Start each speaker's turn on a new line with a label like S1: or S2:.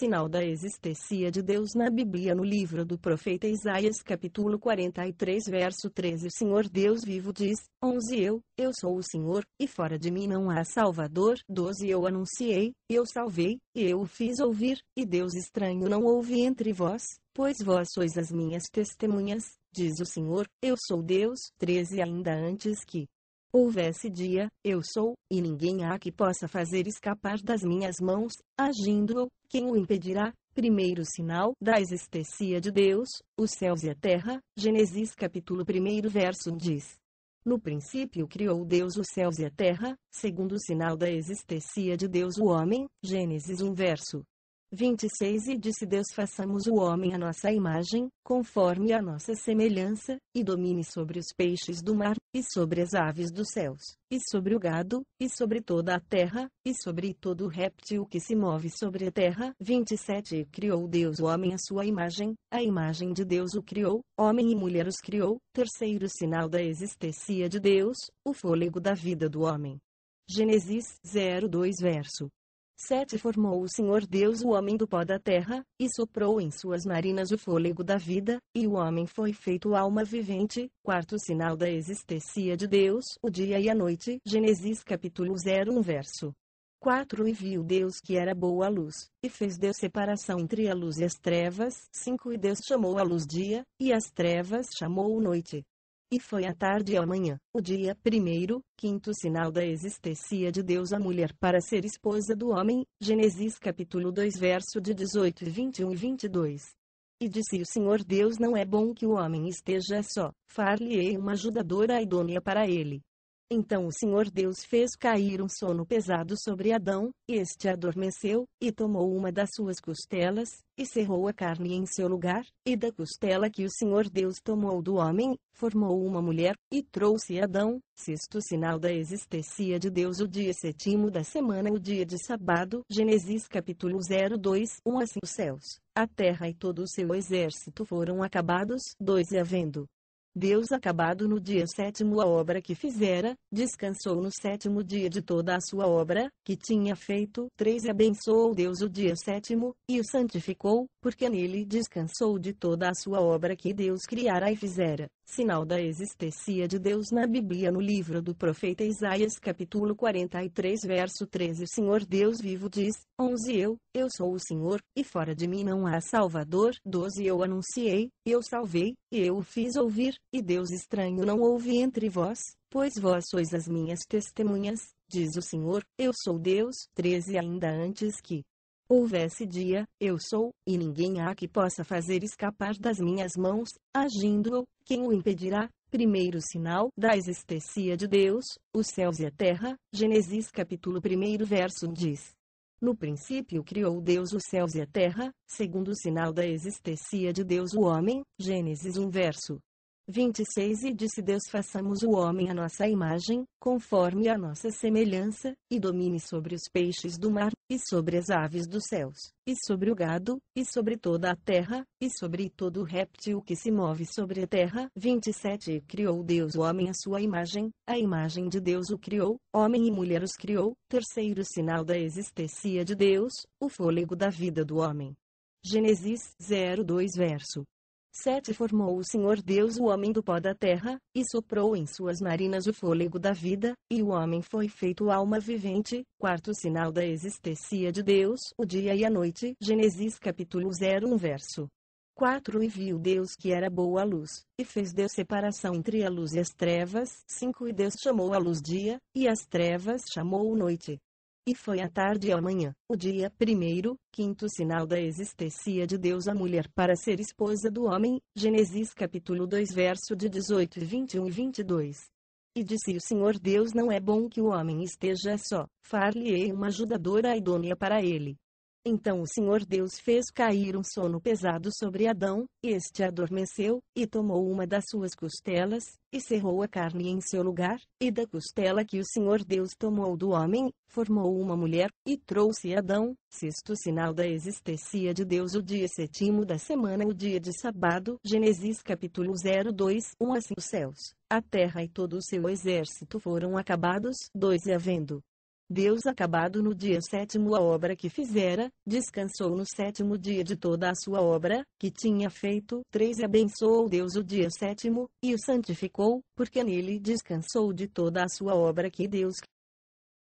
S1: sinal da existência de Deus na Bíblia no livro do profeta Isaías capítulo 43 verso 13 O Senhor Deus vivo diz, 11 Eu, eu sou o Senhor, e fora de mim não há Salvador. 12 Eu anunciei, eu salvei, e eu o fiz ouvir, e Deus estranho não houve entre vós, pois vós sois as minhas testemunhas, diz o Senhor, eu sou Deus. 13 Ainda antes que Houvesse dia, eu sou, e ninguém há que possa fazer escapar das minhas mãos, agindo-o, quem o impedirá? Primeiro sinal da existência de Deus, os céus e a terra, Gênesis capítulo 1 verso diz. No princípio criou Deus os céus e a terra, segundo sinal da existência de Deus o homem, Gênesis 1 verso 26 E disse Deus: façamos o homem à nossa imagem, conforme a nossa semelhança, e domine sobre os peixes do mar, e sobre as aves dos céus, e sobre o gado, e sobre toda a terra, e sobre todo réptil que se move sobre a terra. 27 E criou Deus o homem à sua imagem, a imagem de Deus o criou, homem e mulher os criou. Terceiro sinal da existência de Deus, o fôlego da vida do homem. Gênesis 02 verso Sete formou o Senhor Deus o homem do pó da terra, e soprou em suas narinas o fôlego da vida, e o homem foi feito alma vivente, quarto sinal da existência de Deus, o dia e a noite. Gênesis capítulo 0 1 verso 4 E viu Deus que era boa a luz, e fez Deus separação entre a luz e as trevas. 5 E Deus chamou a luz dia, e as trevas chamou noite. E foi a tarde e a manhã, o dia primeiro, quinto sinal da existência de Deus a mulher para ser esposa do homem, Gênesis capítulo 2 verso de 18 e 21 e 22. E disse o Senhor Deus não é bom que o homem esteja só, far-lhe-ei uma ajudadora idônea para ele. Então o Senhor Deus fez cair um sono pesado sobre Adão, e este adormeceu, e tomou uma das suas costelas, e cerrou a carne em seu lugar, e da costela que o Senhor Deus tomou do homem, formou uma mulher, e trouxe Adão, sexto sinal da existência de Deus o dia sétimo da semana o dia de sábado. Gênesis capítulo 02 1 Assim os céus, a terra e todo o seu exército foram acabados. 2 E havendo Deus acabado no dia sétimo a obra que fizera, descansou no sétimo dia de toda a sua obra, que tinha feito. 3. Abençoou Deus o dia sétimo, e o santificou, porque nele descansou de toda a sua obra que Deus criara e fizera. Sinal da existência de Deus na Bíblia no livro do profeta Isaías capítulo 43 verso 13 O Senhor Deus vivo diz, 11 Eu, eu sou o Senhor, e fora de mim não há Salvador. 12 Eu anunciei, eu salvei, e eu o fiz ouvir, e Deus estranho não ouve entre vós, pois vós sois as minhas testemunhas, diz o Senhor, eu sou Deus. 13 Ainda antes que houvesse dia, eu sou, e ninguém há que possa fazer escapar das minhas mãos, agindo-o, quem o impedirá? Primeiro sinal da existência de Deus, os céus e a terra, Gênesis capítulo 1 verso diz. No princípio criou Deus os céus e a terra, segundo sinal da existência de Deus o homem, Gênesis 1 verso 26 E disse Deus: façamos o homem à nossa imagem, conforme a nossa semelhança, e domine sobre os peixes do mar, e sobre as aves dos céus, e sobre o gado, e sobre toda a terra, e sobre todo réptil que se move sobre a terra. 27 E criou Deus o homem à sua imagem, a imagem de Deus o criou, homem e mulher os criou. Terceiro sinal da existência de Deus, o fôlego da vida do homem. Gênesis 02 verso Sete formou o Senhor Deus o homem do pó da terra, e soprou em suas narinas o fôlego da vida, e o homem foi feito alma vivente, quarto sinal da existência de Deus, o dia e a noite. Gênesis capítulo 01 verso 4 E viu Deus que era boa a luz, e fez Deus separação entre a luz e as trevas. 5 E Deus chamou a luz dia, e as trevas chamou noite. E foi à tarde e à manhã, o dia primeiro, quinto sinal da existência de Deus a mulher para ser esposa do homem, Gênesis capítulo 2 verso de 18 e 21 e 22. E disse o Senhor Deus não é bom que o homem esteja só, far-lhe-ei uma ajudadora idônea para ele. Então o Senhor Deus fez cair um sono pesado sobre Adão, este adormeceu, e tomou uma das suas costelas, e cerrou a carne em seu lugar, e da costela que o Senhor Deus tomou do homem, formou uma mulher, e trouxe Adão, sexto sinal da existência de Deus o dia sétimo da semana o dia de sábado. Gênesis capítulo 02, 1 Assim os céus, a terra e todo o seu exército foram acabados. 2 E havendo Deus acabado no dia sétimo a obra que fizera, descansou no sétimo dia de toda a sua obra, que tinha feito. 3. Abençoou Deus o dia sétimo, e o santificou, porque nele descansou de toda a sua obra que Deus